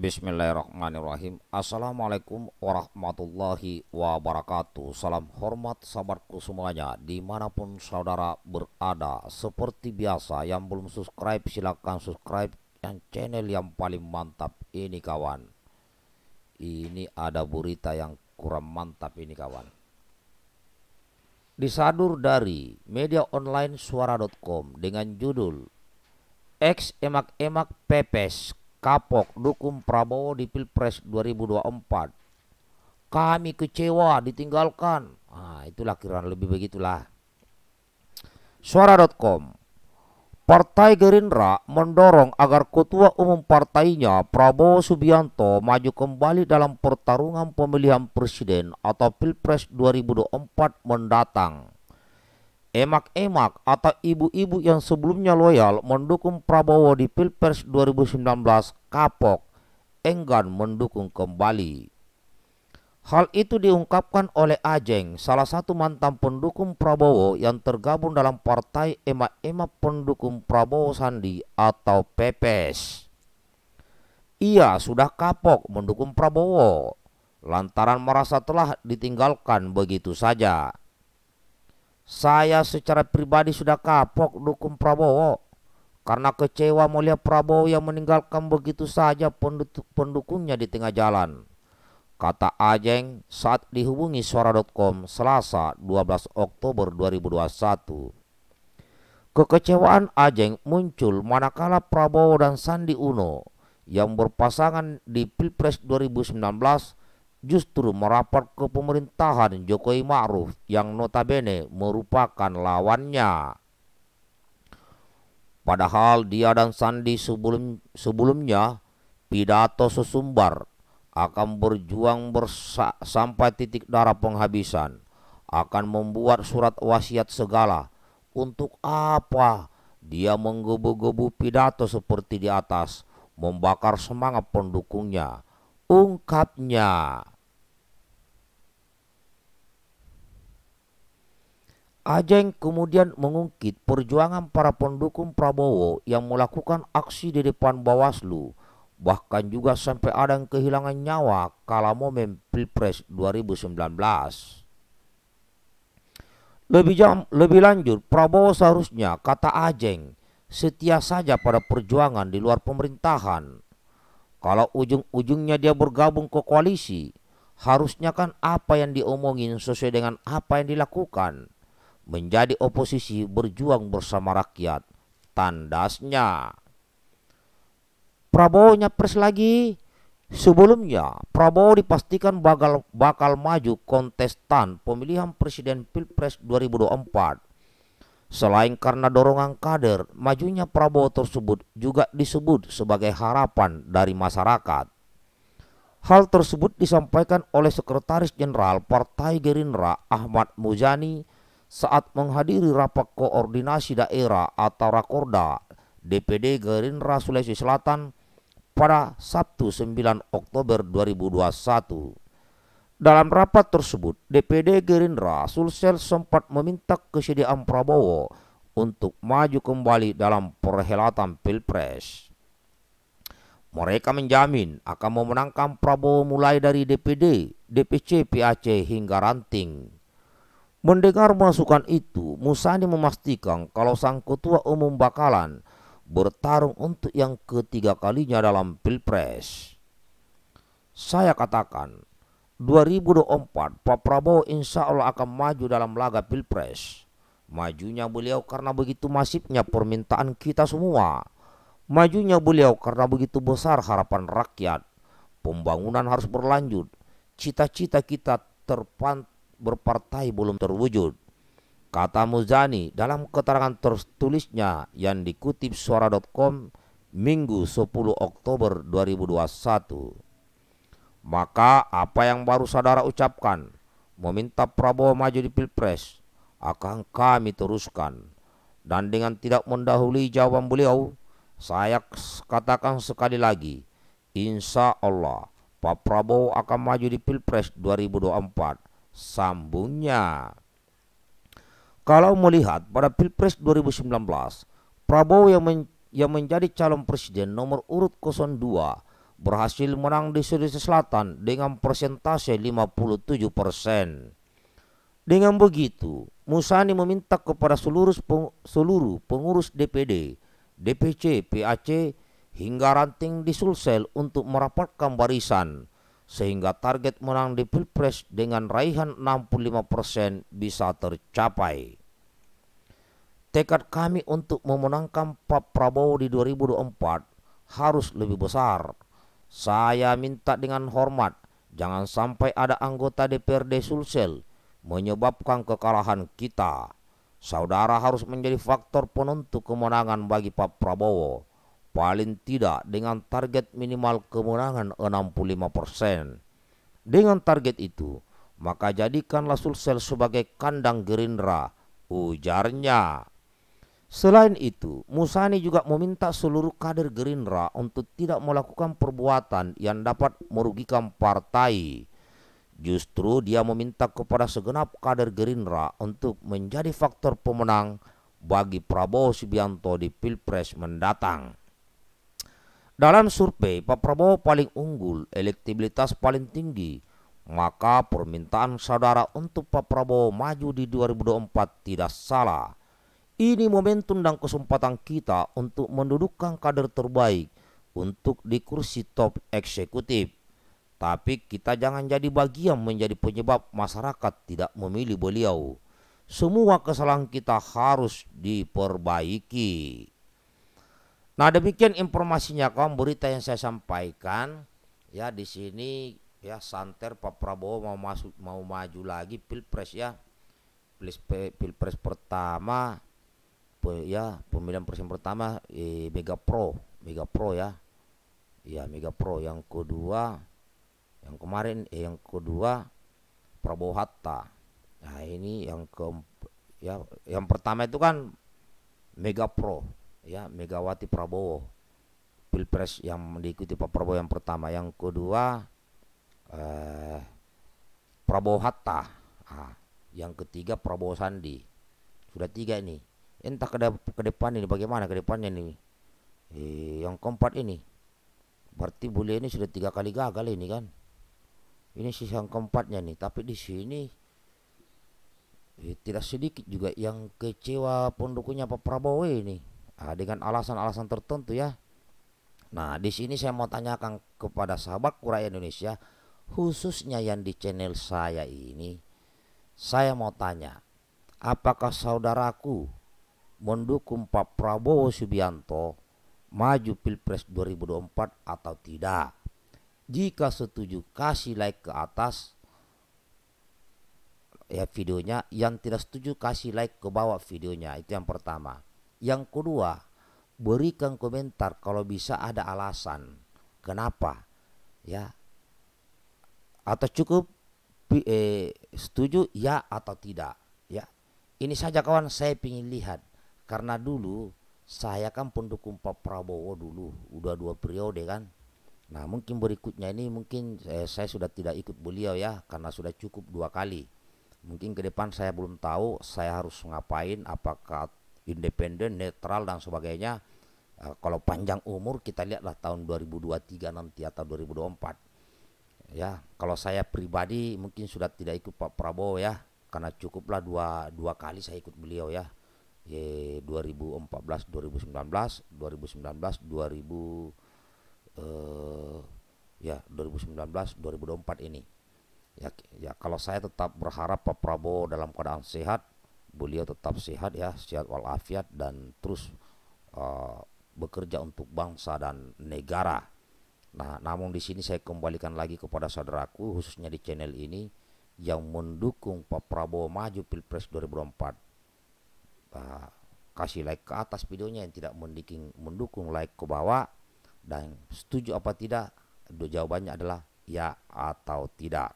Bismillahirrahmanirrahim Assalamualaikum warahmatullahi wabarakatuh Salam hormat sahabatku semuanya Dimanapun saudara berada Seperti biasa yang belum subscribe silahkan subscribe Yang channel yang paling mantap ini kawan Ini ada berita yang kurang mantap ini kawan Disadur dari media online suara.com dengan judul Ex emak-emak pepes kapok dukung Prabowo di Pilpres 2024. Kami kecewa ditinggalkan. Nah, itulah kira lebih begitulah. Suara.com Partai Gerindra mendorong agar ketua umum partainya Prabowo Subianto maju kembali dalam pertarungan pemilihan presiden atau Pilpres 2024 mendatang emak-emak atau ibu-ibu yang sebelumnya loyal mendukung Prabowo di Pilpres 2019 kapok, enggan mendukung kembali. Hal itu diungkapkan oleh Ajeng, salah satu mantan pendukung Prabowo yang tergabung dalam Partai Emak-Emak Pendukung Prabowo Sandi atau PPS. Ia sudah kapok mendukung Prabowo, lantaran merasa telah ditinggalkan begitu saja saya secara pribadi sudah kapok dukung Prabowo karena kecewa melihat Prabowo yang meninggalkan begitu saja pendukungnya di tengah jalan. Kata Ajeng saat dihubungi suara.com Selasa 12 Oktober 2021. Kekecewaan Ajeng muncul manakala Prabowo dan Sandi Uno yang berpasangan di Pilpres 2019 justru merapat ke pemerintahan Jokowi Ma'ruf yang notabene merupakan lawannya. Padahal dia dan Sandi sebelum, sebelumnya pidato sesumbar akan berjuang bersa sampai titik darah penghabisan, akan membuat surat wasiat segala. Untuk apa dia menggebu-gebu pidato seperti di atas, membakar semangat pendukungnya, ungkapnya. Ajeng kemudian mengungkit perjuangan para pendukung Prabowo yang melakukan aksi di depan Bawaslu, bahkan juga sampai ada yang kehilangan nyawa kala momen Pilpres 2019. Lebih, jam, lebih lanjut, Prabowo seharusnya, kata Ajeng, setia saja pada perjuangan di luar pemerintahan. Kalau ujung-ujungnya dia bergabung ke koalisi, harusnya kan apa yang diomongin sesuai dengan apa yang dilakukan menjadi oposisi berjuang bersama rakyat. Tandasnya. Prabowo nyapres lagi. Sebelumnya, Prabowo dipastikan bakal, bakal maju kontestan pemilihan presiden Pilpres 2024. Selain karena dorongan kader, majunya Prabowo tersebut juga disebut sebagai harapan dari masyarakat. Hal tersebut disampaikan oleh Sekretaris Jenderal Partai Gerindra Ahmad Muzani saat menghadiri rapat koordinasi daerah atau rakorda DPD Gerindra Sulawesi Selatan pada Sabtu 9 Oktober 2021. Dalam rapat tersebut, DPD Gerindra Sulsel sempat meminta kesediaan Prabowo untuk maju kembali dalam perhelatan Pilpres. Mereka menjamin akan memenangkan Prabowo mulai dari DPD, DPC, PAC hingga ranting. Mendengar masukan itu, Musani memastikan kalau sang ketua umum bakalan bertarung untuk yang ketiga kalinya dalam Pilpres. Saya katakan, 2024 Pak Prabowo insya Allah akan maju dalam laga Pilpres. Majunya beliau karena begitu masifnya permintaan kita semua. Majunya beliau karena begitu besar harapan rakyat. Pembangunan harus berlanjut. Cita-cita kita terpantau berpartai belum terwujud. Kata Muzani dalam keterangan tertulisnya yang dikutip suara.com Minggu 10 Oktober 2021. Maka apa yang baru saudara ucapkan meminta Prabowo maju di Pilpres akan kami teruskan. Dan dengan tidak mendahului jawaban beliau, saya katakan sekali lagi, insya Allah Pak Prabowo akan maju di Pilpres 2024 sambungnya. Kalau melihat pada Pilpres 2019, Prabowo yang, men yang menjadi calon presiden nomor urut 02 berhasil menang di Sulawesi Selatan dengan persentase 57 persen. Dengan begitu, Musani meminta kepada seluruh, peng seluruh pengurus DPD, DPC, PAC, hingga ranting di Sulsel untuk merapatkan barisan sehingga target menang di Pilpres dengan raihan 65% bisa tercapai. Tekad kami untuk memenangkan Pak Prabowo di 2024 harus lebih besar. Saya minta dengan hormat jangan sampai ada anggota DPRD Sulsel menyebabkan kekalahan kita. Saudara harus menjadi faktor penentu kemenangan bagi Pak Prabowo paling tidak dengan target minimal kemenangan 65%. Dengan target itu, maka jadikanlah Sulsel sebagai kandang Gerindra, ujarnya. Selain itu, Musani juga meminta seluruh kader Gerindra untuk tidak melakukan perbuatan yang dapat merugikan partai. Justru dia meminta kepada segenap kader Gerindra untuk menjadi faktor pemenang bagi Prabowo Subianto di Pilpres mendatang. Dalam survei, Pak Prabowo paling unggul, elektibilitas paling tinggi. Maka permintaan saudara untuk Pak Prabowo maju di 2024 tidak salah. Ini momentum dan kesempatan kita untuk mendudukkan kader terbaik untuk di kursi top eksekutif. Tapi kita jangan jadi bagian menjadi penyebab masyarakat tidak memilih beliau. Semua kesalahan kita harus diperbaiki. Nah demikian informasinya kawan berita yang saya sampaikan ya di sini ya santer Pak Prabowo mau masuk mau maju lagi pilpres ya pilpres pilpres pertama ya pemilihan presiden pertama eh, Mega Pro Mega Pro ya ya Mega Pro yang kedua yang kemarin eh, yang kedua Prabowo Hatta nah ini yang ke ya yang pertama itu kan Mega Pro ya Megawati Prabowo pilpres yang diikuti Pak Prabowo yang pertama yang kedua eh, Prabowo Hatta ah, yang ketiga Prabowo Sandi sudah tiga ini entah ke, ke depan ini bagaimana ke depannya ini eh, yang keempat ini berarti bule ini sudah tiga kali gagal ini kan ini sisa yang keempatnya nih tapi di sini eh, tidak sedikit juga yang kecewa pendukungnya Pak Prabowo ini nah, dengan alasan-alasan tertentu ya. Nah di sini saya mau tanyakan kepada sahabat Kurai Indonesia khususnya yang di channel saya ini saya mau tanya apakah saudaraku mendukung Pak Prabowo Subianto maju Pilpres 2024 atau tidak. Jika setuju kasih like ke atas ya videonya, yang tidak setuju kasih like ke bawah videonya. Itu yang pertama. Yang kedua, berikan komentar kalau bisa ada alasan kenapa ya atau cukup eh, setuju ya atau tidak ya ini saja kawan saya ingin lihat karena dulu saya kan pendukung Pak Prabowo dulu udah dua periode kan nah mungkin berikutnya ini mungkin eh, saya sudah tidak ikut beliau ya karena sudah cukup dua kali mungkin ke depan saya belum tahu saya harus ngapain apakah independen, netral dan sebagainya. Uh, kalau panjang umur kita lihatlah tahun 2023 nanti atau 2024. Ya, kalau saya pribadi mungkin sudah tidak ikut Pak Prabowo ya, karena cukuplah dua dua kali saya ikut beliau ya. Ye, 2014 2019 2019 2000 ya 2019 2024 ini ya, ya kalau saya tetap berharap Pak Prabowo dalam keadaan sehat beliau tetap sehat ya, sehat walafiat dan terus uh, bekerja untuk bangsa dan negara. Nah, namun di sini saya kembalikan lagi kepada saudaraku khususnya di channel ini yang mendukung Pak Prabowo maju Pilpres 2024. Uh, nah, kasih like ke atas videonya yang tidak mendukung mendukung like ke bawah dan setuju apa tidak jawabannya adalah ya atau tidak.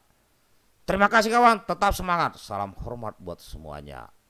Terima kasih kawan, tetap semangat. Salam hormat buat semuanya.